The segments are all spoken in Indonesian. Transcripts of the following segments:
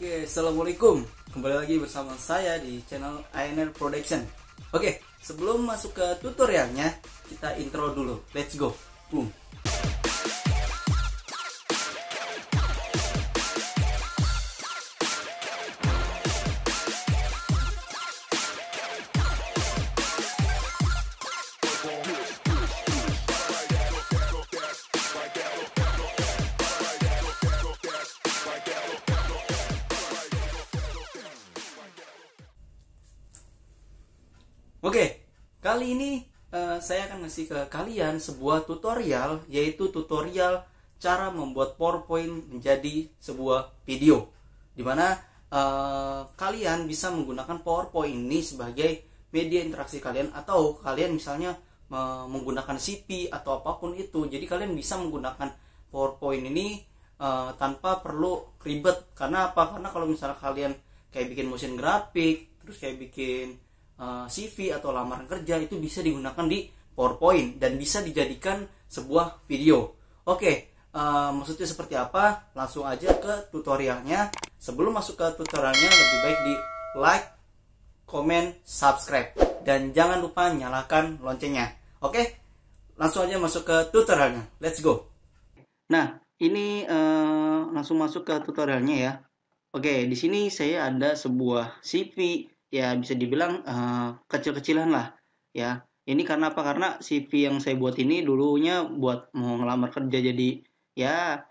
Oke, assalamualaikum. Kembali lagi bersama saya di channel Ainer Production. Oke, sebelum masuk ke tutorialnya, kita intro dulu. Let's go. Boom. Oke, kali ini uh, saya akan ngasih ke kalian sebuah tutorial yaitu tutorial cara membuat PowerPoint menjadi sebuah video. Dimana uh, eh, kalian bisa menggunakan PowerPoint ini sebagai media interaksi kalian atau kalian misalnya uh, menggunakan CP atau apapun itu. Jadi kalian bisa menggunakan PowerPoint ini uh, tanpa perlu ribet. Karena apa? Karena kalau misalnya kalian kayak bikin motion grafik, terus kayak bikin uh, eh, CV atau lamaran kerja itu bisa digunakan di PowerPoint dan bisa dijadikan sebuah video. Oke, uh, maksudnya seperti apa? Langsung aja ke tutorialnya. Sebelum masuk ke tutorialnya lebih baik di like, comment, subscribe dan jangan lupa nyalakan loncengnya. Oke? Langsung aja masuk ke tutorialnya. Let's go. Nah, ini uh, langsung masuk ke tutorialnya ya. Oke, di sini saya ada sebuah CV ya bisa dibilang uh, kecil-kecilan lah ya ini karena apa karena CV yang saya buat ini dulunya buat mau ngelamar kerja jadi ya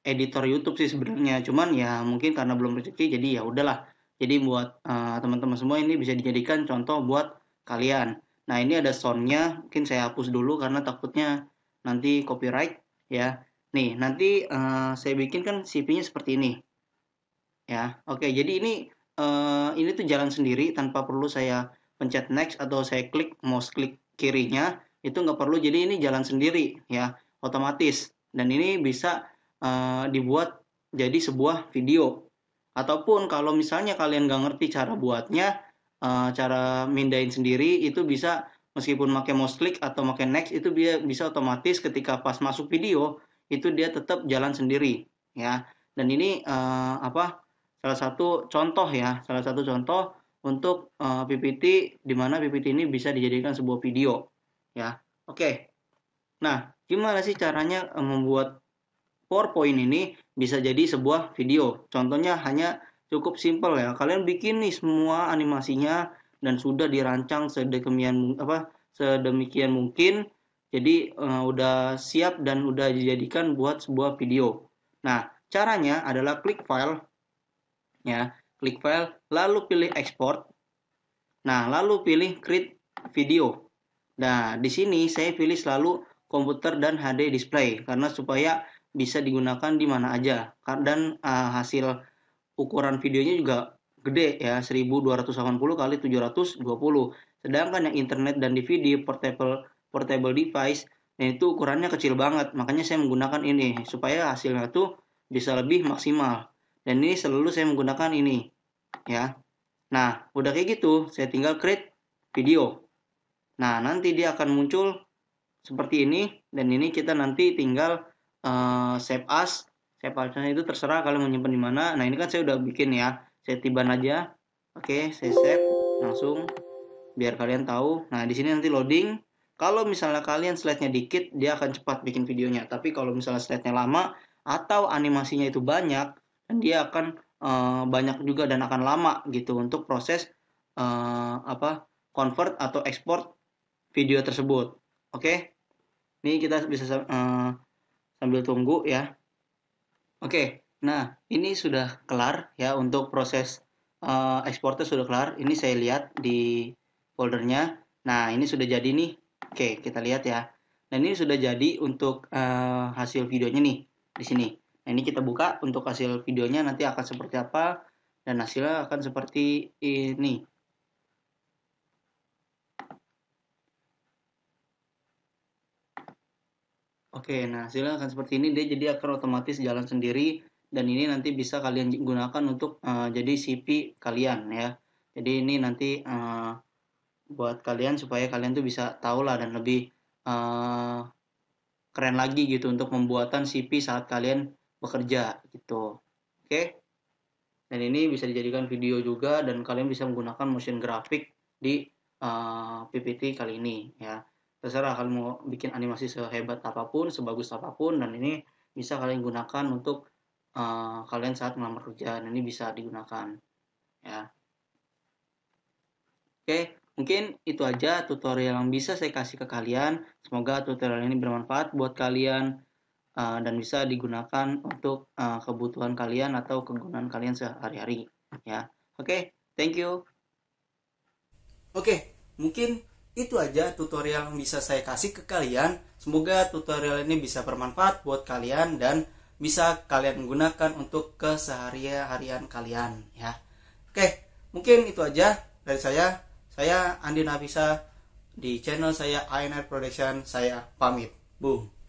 editor YouTube sih sebenarnya cuman ya mungkin karena belum rezeki jadi ya udahlah jadi buat uh, teman-teman semua ini bisa dijadikan contoh buat kalian nah ini ada soundnya mungkin saya hapus dulu karena takutnya nanti copyright ya nih nanti uh, saya bikin kan CV-nya seperti ini ya oke jadi ini uh, ini tuh jalan sendiri tanpa perlu saya pencet next atau saya klik mouse klik kirinya itu nggak perlu jadi ini jalan sendiri ya otomatis dan ini bisa uh, dibuat jadi sebuah video ataupun kalau misalnya kalian nggak ngerti cara buatnya uh, cara mindain sendiri itu bisa meskipun pakai mouse klik atau pakai next itu dia bisa otomatis ketika pas masuk video itu dia tetap jalan sendiri ya dan ini uh, apa salah satu contoh ya, salah satu contoh untuk uh, eh, PPT di mana PPT ini bisa dijadikan sebuah video ya. Oke. Okay. Nah, gimana sih caranya eh, membuat PowerPoint ini bisa jadi sebuah video? Contohnya hanya cukup simple ya. Kalian bikin nih semua animasinya dan sudah dirancang sedemikian apa sedemikian mungkin jadi uh, udah siap dan udah dijadikan buat sebuah video. Nah, caranya adalah klik file ya klik file lalu pilih export nah lalu pilih create video nah di sini saya pilih selalu komputer dan HD display karena supaya bisa digunakan di mana aja dan uh, hasil ukuran videonya juga gede ya 1280 kali 720 sedangkan yang internet dan DVD portable portable device nah, itu ukurannya kecil banget makanya saya menggunakan ini supaya hasilnya tuh bisa lebih maksimal dan ini selalu saya menggunakan ini ya nah udah kayak gitu saya tinggal create video nah nanti dia akan muncul seperti ini dan ini kita nanti tinggal uh, save as save asnya itu terserah kalian menyimpan di mana nah ini kan saya udah bikin ya saya tiban aja oke saya save langsung biar kalian tahu nah di sini nanti loading kalau misalnya kalian slide-nya dikit dia akan cepat bikin videonya tapi kalau misalnya slide-nya lama atau animasinya itu banyak Kan dia akan uh, banyak juga dan akan lama gitu untuk proses uh, apa convert atau export video tersebut. Oke. Okay? Ini kita bisa uh, sambil tunggu ya. Oke. Okay. Nah, ini sudah kelar ya untuk proses uh, ekspornya sudah kelar. Ini saya lihat di foldernya. Nah, ini sudah jadi nih. Oke, okay, kita lihat ya. Nah, ini sudah jadi untuk uh, hasil videonya nih di sini. Nah, ini kita buka untuk hasil videonya nanti akan seperti apa dan hasilnya akan seperti ini. Oke, nah hasilnya akan seperti ini dia jadi akan otomatis jalan sendiri dan ini nanti bisa kalian gunakan untuk uh, jadi CP kalian ya. Jadi ini nanti uh, buat kalian supaya kalian tuh bisa tahu lah dan lebih uh, keren lagi gitu untuk pembuatan CP saat kalian bekerja gitu. Oke. Okay? Dan ini bisa dijadikan video juga dan kalian bisa menggunakan motion graphic di uh, eh, PPT kali ini ya. Terserah kalian mau bikin animasi sehebat apapun, sebagus apapun dan ini bisa kalian gunakan untuk uh, kalian saat melamar kerja dan ini bisa digunakan ya. Oke. Okay. Mungkin itu aja tutorial yang bisa saya kasih ke kalian. Semoga tutorial ini bermanfaat buat kalian. Eh, dan bisa digunakan untuk uh, kebutuhan kalian atau kegunaan kalian sehari-hari ya. Oke, okay, thank you. Oke, okay, mungkin itu aja tutorial yang bisa saya kasih ke kalian. Semoga tutorial ini bisa bermanfaat buat kalian dan bisa kalian gunakan untuk keseharian-harian kalian ya. Oke, okay, mungkin itu aja dari saya. Saya Andi Nafisa di channel saya INR Production. Saya pamit. Boom.